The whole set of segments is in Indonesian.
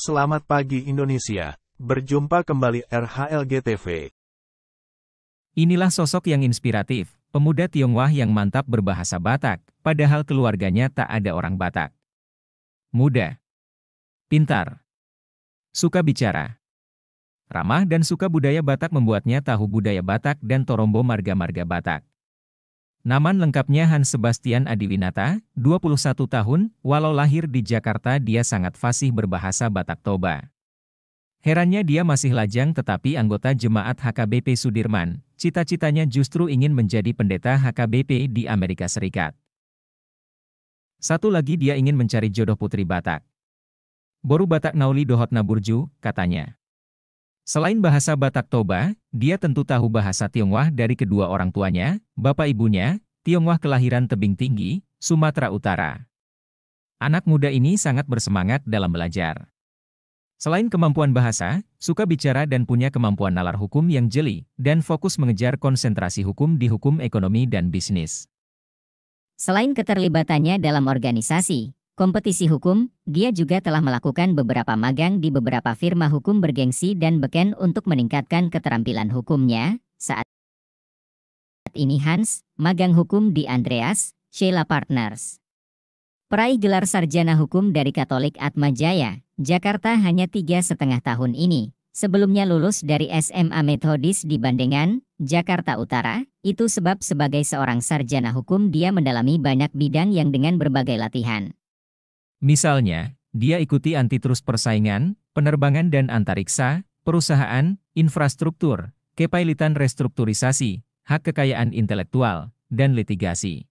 Selamat pagi Indonesia. Berjumpa kembali RHLG TV. Inilah sosok yang inspiratif, pemuda Tionghoa yang mantap berbahasa Batak, padahal keluarganya tak ada orang Batak. Muda. Pintar. Suka bicara. Ramah dan suka budaya Batak membuatnya tahu budaya Batak dan Torombo marga-marga Batak. Naman lengkapnya Hans Sebastian Adiwinata, 21 tahun, walau lahir di Jakarta dia sangat fasih berbahasa Batak Toba. Herannya dia masih lajang tetapi anggota jemaat HKBP Sudirman, cita-citanya justru ingin menjadi pendeta HKBP di Amerika Serikat. Satu lagi dia ingin mencari jodoh putri Batak. Boru Batak Nauli Dohot Naburju, katanya. Selain bahasa Batak Toba, dia tentu tahu bahasa Tionghoa dari kedua orang tuanya, bapak ibunya, Tionghoa kelahiran Tebing Tinggi, Sumatera Utara. Anak muda ini sangat bersemangat dalam belajar. Selain kemampuan bahasa, suka bicara dan punya kemampuan nalar hukum yang jeli, dan fokus mengejar konsentrasi hukum di hukum ekonomi dan bisnis. Selain keterlibatannya dalam organisasi, kompetisi hukum, dia juga telah melakukan beberapa magang di beberapa firma hukum bergengsi dan beken untuk meningkatkan keterampilan hukumnya. Saat ini Hans, magang hukum di Andreas, Sheila Partners. Peraih gelar sarjana hukum dari Katolik Atma Jaya, Jakarta hanya tiga setengah tahun ini. Sebelumnya lulus dari SMA Methodis di Bandengan, Jakarta Utara, itu sebab sebagai seorang sarjana hukum dia mendalami banyak bidang yang dengan berbagai latihan, Misalnya, dia ikuti antitrust persaingan, penerbangan dan antariksa, perusahaan, infrastruktur, kepailitan restrukturisasi, hak kekayaan intelektual, dan litigasi.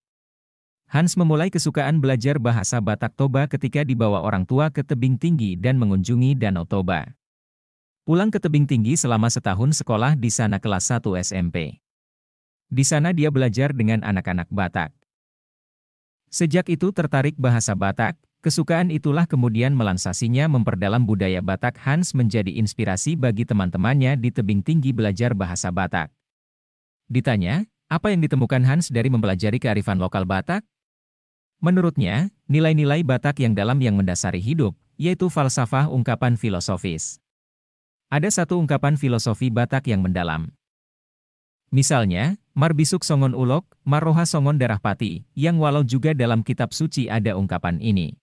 Hans memulai kesukaan belajar bahasa Batak Toba ketika dibawa orang tua ke tebing tinggi dan mengunjungi Danau Toba. Pulang ke tebing tinggi selama setahun sekolah di sana kelas 1 SMP. Di sana dia belajar dengan anak-anak Batak. Sejak itu tertarik bahasa Batak, Kesukaan itulah kemudian melansasinya memperdalam budaya Batak Hans menjadi inspirasi bagi teman-temannya di tebing tinggi belajar bahasa Batak. Ditanya, apa yang ditemukan Hans dari mempelajari kearifan lokal Batak? Menurutnya, nilai-nilai Batak yang dalam yang mendasari hidup, yaitu falsafah ungkapan filosofis. Ada satu ungkapan filosofi Batak yang mendalam. Misalnya, Marbisuk Songon Ulok, Maroha Songon Darah Pati, yang walau juga dalam kitab suci ada ungkapan ini.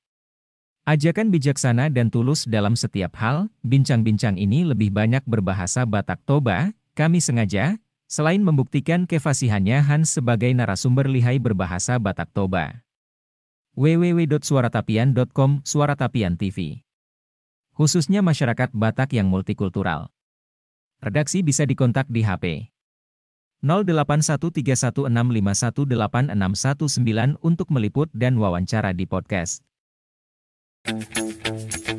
Ajakan bijaksana dan tulus dalam setiap hal, bincang-bincang ini lebih banyak berbahasa Batak Toba, kami sengaja, selain membuktikan kefasihannya Hans sebagai narasumber lihai berbahasa Batak Toba. www.suaratapian.com Suaratapian TV Khususnya masyarakat Batak yang multikultural. Redaksi bisa dikontak di HP 081316518619 untuk meliput dan wawancara di podcast. Thank you.